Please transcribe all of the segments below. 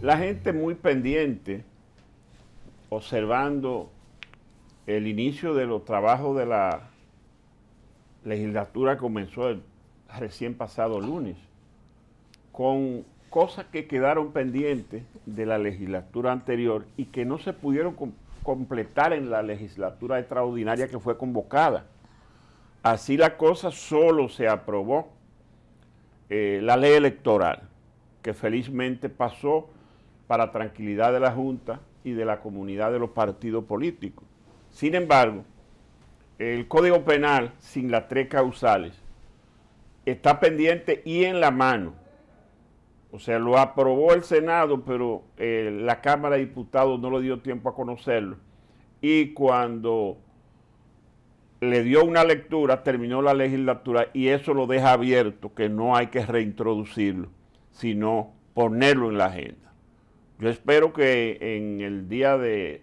La gente muy pendiente, observando el inicio de los trabajos de la legislatura comenzó el recién pasado lunes, con cosas que quedaron pendientes de la legislatura anterior y que no se pudieron completar en la legislatura extraordinaria que fue convocada. Así la cosa solo se aprobó eh, la ley electoral, que felizmente pasó para tranquilidad de la Junta y de la comunidad de los partidos políticos. Sin embargo, el Código Penal, sin las tres causales, está pendiente y en la mano. O sea, lo aprobó el Senado, pero eh, la Cámara de Diputados no le dio tiempo a conocerlo. Y cuando le dio una lectura, terminó la legislatura y eso lo deja abierto, que no hay que reintroducirlo, sino ponerlo en la agenda. Yo espero que en el día de,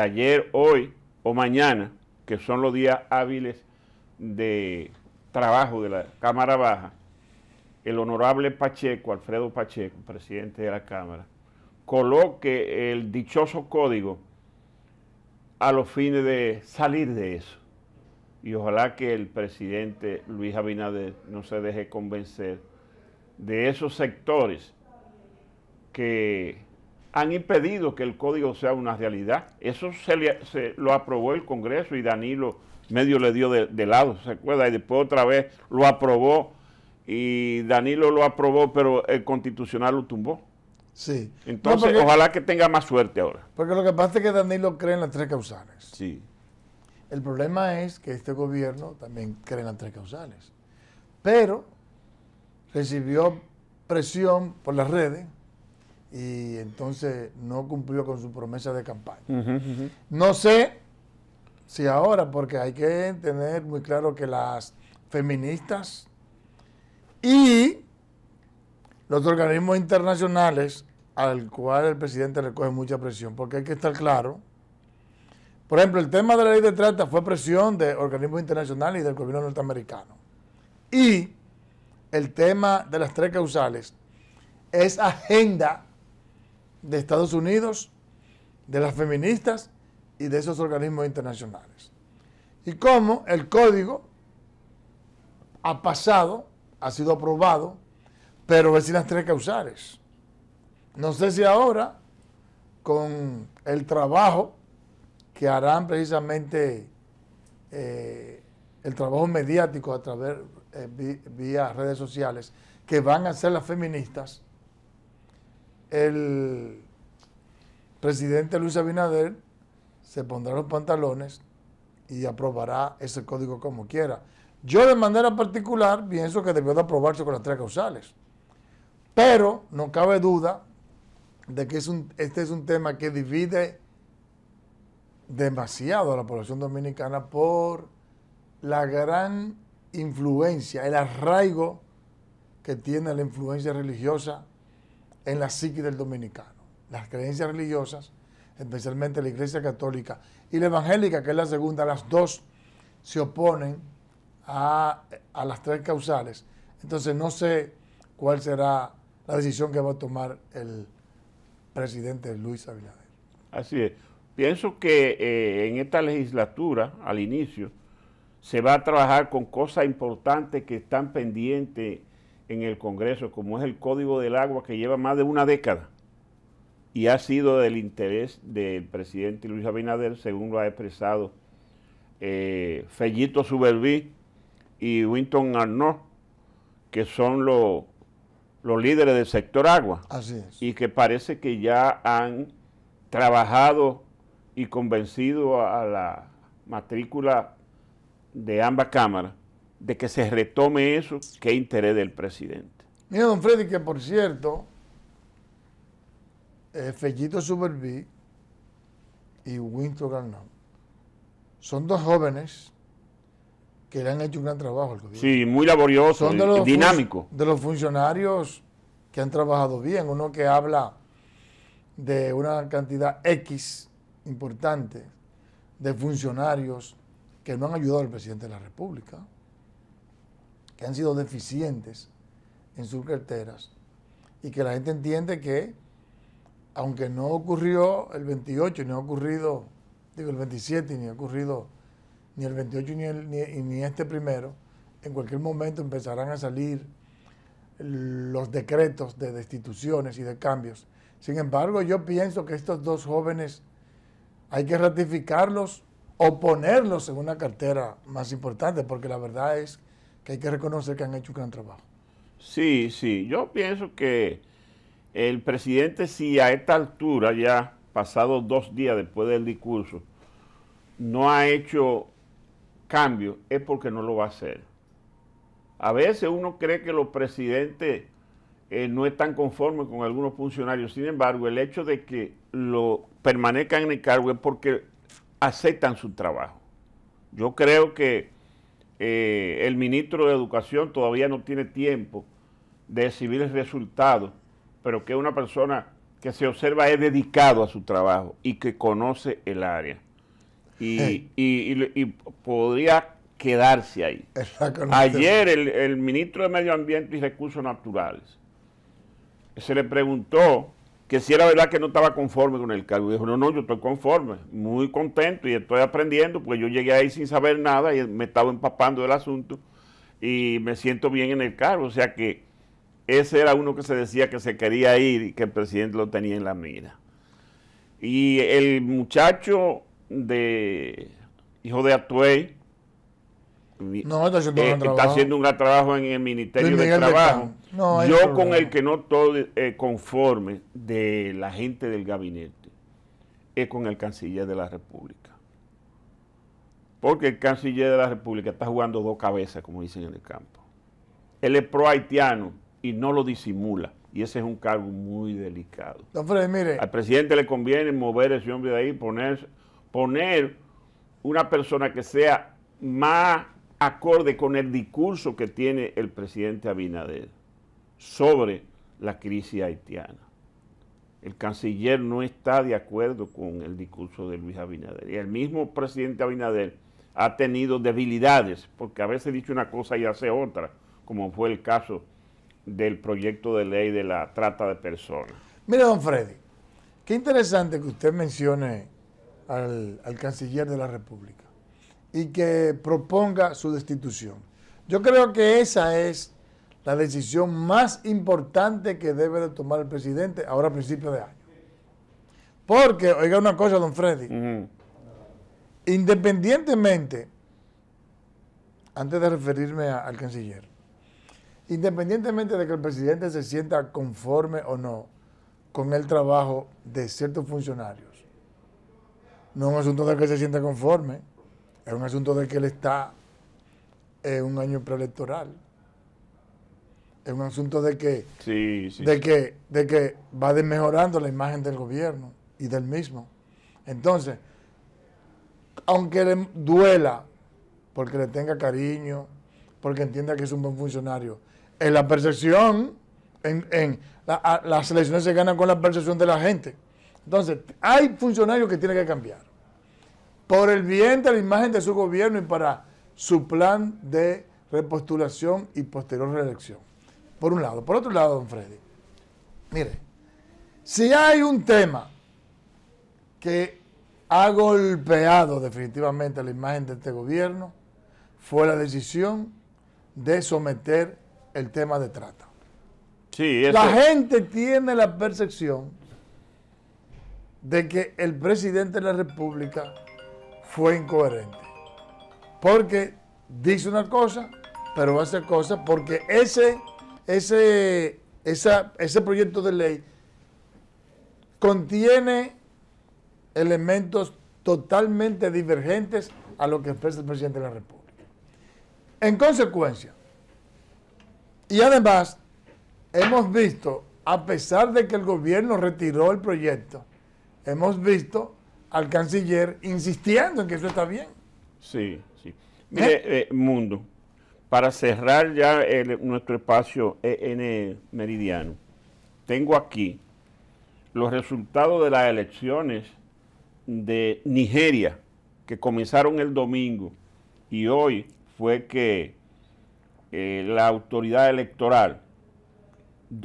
ayer, hoy o mañana, que son los días hábiles de trabajo de la Cámara Baja, el honorable Pacheco, Alfredo Pacheco, presidente de la Cámara, coloque el dichoso código a los fines de salir de eso. Y ojalá que el presidente Luis Abinader no se deje convencer de esos sectores que han impedido que el código sea una realidad. Eso se, se lo aprobó el Congreso y Danilo medio le dio de, lado, ¿se acuerda? Y después otra vez lo aprobó y Danilo lo aprobó, pero el constitucional lo tumbó. Sí. Entonces, ojalá que tenga más suerte ahora. Porque lo que pasa es que Danilo cree en las tres causales. Sí. El problema es que este gobierno también cree en las tres causales. Pero recibió presión por las redes y entonces no cumplió con su promesa de campaña. No sé si ahora, porque hay que tener muy claro que las feministas y los organismos internacionales al cual el presidente recoge mucha presión, porque hay que estar claro. Por ejemplo, el tema de la ley de trata fue presión de organismos internacionales y del gobierno norteamericano. Y el tema de las tres causales es agenda de Estados Unidos, de las feministas y de esos organismos internacionales. Y cómo el código ha pasado, ha sido aprobado, pero es las tres causales. No sé si ahora, con el trabajo que harán precisamente eh, el trabajo mediático a través eh, vía redes sociales que van a hacer las feministas, el presidente Luis Abinader se pondrá los pantalones y aprobará ese código como quiera. Yo de manera particular pienso que debió de aprobarse con las tres causales. Pero no cabe duda de que es un, este es un tema que divide demasiado a la población dominicana por la gran influencia, el arraigo que tiene la influencia religiosa en la psique del dominicano. Las creencias religiosas, especialmente la Iglesia Católica y la Evangélica, que es la segunda, las dos se oponen a, las tres causales. Entonces no sé cuál será la decisión que va a tomar el presidente Luis Abinader. Así es. Pienso que eh, en esta legislatura, al inicio, se va a trabajar con cosas importantes que están pendientes en el Congreso, como es el Código del Agua, que lleva más de una década y ha sido del interés del presidente Luis Abinader, según lo ha expresado eh, Fellito Suberví y Winton Arnaud, que son los líderes del sector agua. Y que parece que ya han trabajado y convencido a la matrícula de ambas cámaras de que se retome eso, qué interés del presidente. Mira, don Freddy, que por cierto, eh, Fellito Superbí y Winston son dos jóvenes que le han hecho un gran trabajo al gobierno. Sí, muy laborioso, son dinámico. De los funcionarios que han trabajado bien, uno que habla de una cantidad X importante de funcionarios que no han ayudado al presidente de la República que han sido deficientes en sus carteras y que la gente entiende que, aunque no ocurrió el 28, ni ha ocurrido, digo el 27, ni ha ocurrido ni el 28 ni, ni, ni este primero, en cualquier momento empezarán a salir los decretos de destituciones y de cambios. Sin embargo, yo pienso que estos dos jóvenes hay que ratificarlos o ponerlos en una cartera más importante, porque la verdad es que hay que reconocer que han hecho un gran trabajo. Sí, sí, yo pienso que el presidente si a esta altura, ya pasados dos días después del discurso, no ha hecho cambio, es porque no lo va a hacer. A veces uno cree que los presidentes eh, no están conformes con algunos funcionarios, sin embargo, el hecho de que lo permanezcan en el cargo es porque aceptan su trabajo. Yo creo que eh, el ministro de Educación todavía no tiene tiempo de recibir el resultado, pero que es una persona que se observa es dedicado a su trabajo y que conoce el área. Y, podría quedarse ahí. Ayer el ministro de Medio Ambiente y Recursos Naturales se le preguntó que si era verdad que no estaba conforme con el cargo. dijo, no, no, yo estoy conforme, muy contento y estoy aprendiendo, porque yo llegué ahí sin saber nada y me estaba empapando del asunto y me siento bien en el cargo. O sea que ese era uno que se decía que se quería ir y que el presidente lo tenía en la mira. Y el muchacho de hijo de Atuey, no, está eh, haciendo, un, gran trabajo en el Ministerio de Trabajo. Yo con el que no estoy eh, conforme de la gente del gabinete es con el canciller de la República. Porque el canciller de la República está jugando dos cabezas, como dicen en el campo. Él es pro haitiano y no lo disimula. Y ese es un cargo muy delicado. Al presidente le conviene mover ese hombre de ahí, poner, poner una persona que sea más acorde con el discurso que tiene el presidente Abinader sobre la crisis haitiana. El canciller no está de acuerdo con el discurso de Luis Abinader. Y el mismo presidente Abinader ha tenido debilidades, porque a veces dice una cosa y hace otra, como fue el caso del proyecto de ley de la trata de personas. Mire, don Freddy, qué interesante que usted mencione al, al canciller de la República y que proponga su destitución. Yo creo que esa es la decisión más importante que debe de tomar el presidente ahora a principios de año. Porque, oiga una cosa, don Freddy, independientemente, antes de referirme al canciller, independientemente de que el presidente se sienta conforme o no con el trabajo de ciertos funcionarios, no es un asunto de que se sienta conforme, es un asunto de que él está en un año preelectoral. Es un asunto de que, de, que de que va desmejorando la imagen del gobierno y del mismo. Entonces, aunque le duela, porque le tenga cariño, porque entienda que es un buen funcionario, en la percepción, en, las elecciones se ganan con la percepción de la gente. Entonces, hay funcionarios que tienen que cambiar por el bien de la imagen de su gobierno y para su plan de repostulación y posterior reelección. Por un lado. Por otro lado, don Freddy, mire, si hay un tema que ha golpeado definitivamente la imagen de este gobierno, fue la decisión de someter el tema de trata. Sí, La gente tiene la percepción de que el presidente de la República fue incoherente. Porque dice una cosa, pero hace cosas porque ese, ese, ese proyecto de ley contiene elementos totalmente divergentes a lo que expresa el presidente de la República. En consecuencia, y además, hemos visto, a pesar de que el gobierno retiró el proyecto, hemos visto al canciller insistiendo en que eso está bien. Sí, sí. ¿Eh? Mire, eh, Mundo, para cerrar ya nuestro espacio EN Meridiano, tengo aquí los resultados de las elecciones de Nigeria que comenzaron el domingo y hoy fue que eh, la autoridad electoral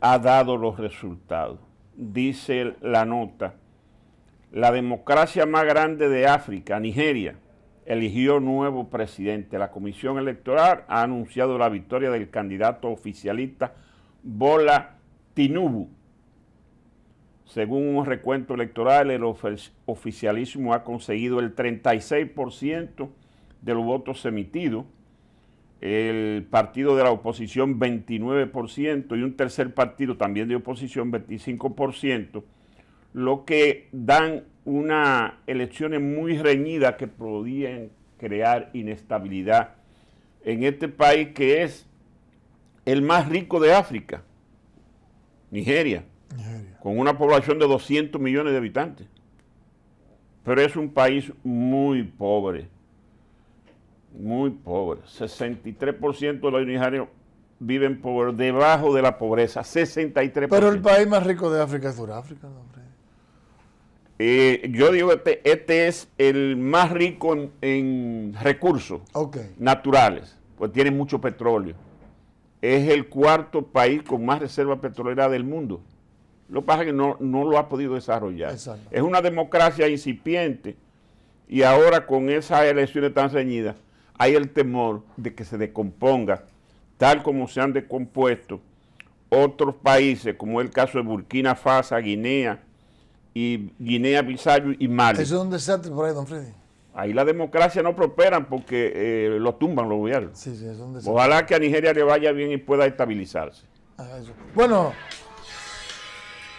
ha dado los resultados. Dice la nota la democracia más grande de África, Nigeria, eligió nuevo presidente. La comisión electoral ha anunciado la victoria del candidato oficialista Bola Tinubu. Según un recuento electoral, el oficialismo ha conseguido el 36% de los votos emitidos, el partido de la oposición 29% y un tercer partido también de oposición 25% lo que dan unas elecciones muy reñidas que podían crear inestabilidad en este país que es el más rico de África, Nigeria, con una población de 200 millones de habitantes. Pero es un país muy pobre, muy pobre. 63% de los nigerianos viven por debajo de la pobreza, 63%. Pero el país más rico de África es Sudáfrica, eh, yo digo, este, este es el más rico en, recursos naturales, pues tiene mucho petróleo. Es el cuarto país con más reserva petrolera del mundo. Lo que pasa es que no, lo ha podido desarrollar. Es una democracia incipiente y ahora con esas elecciones tan ceñidas hay el temor de que se descomponga, tal como se han descompuesto otros países, como el caso de Burkina Faso, Guinea, y Guinea-Bissau y Mali. Eso es un desastre por ahí, don Freddy. Ahí la democracia no prospera porque eh, lo tumban los gobiernos. Sí, sí, es un desastre. Ojalá que a Nigeria le vaya bien y pueda estabilizarse. Ah, bueno,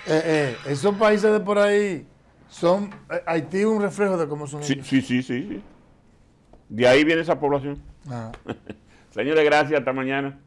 eh, eh, esos países de por ahí son... Haití es un reflejo de cómo son sí, ellos. Sí, sí, sí, De ahí viene esa población. Ah. Señores, gracias. Hasta mañana.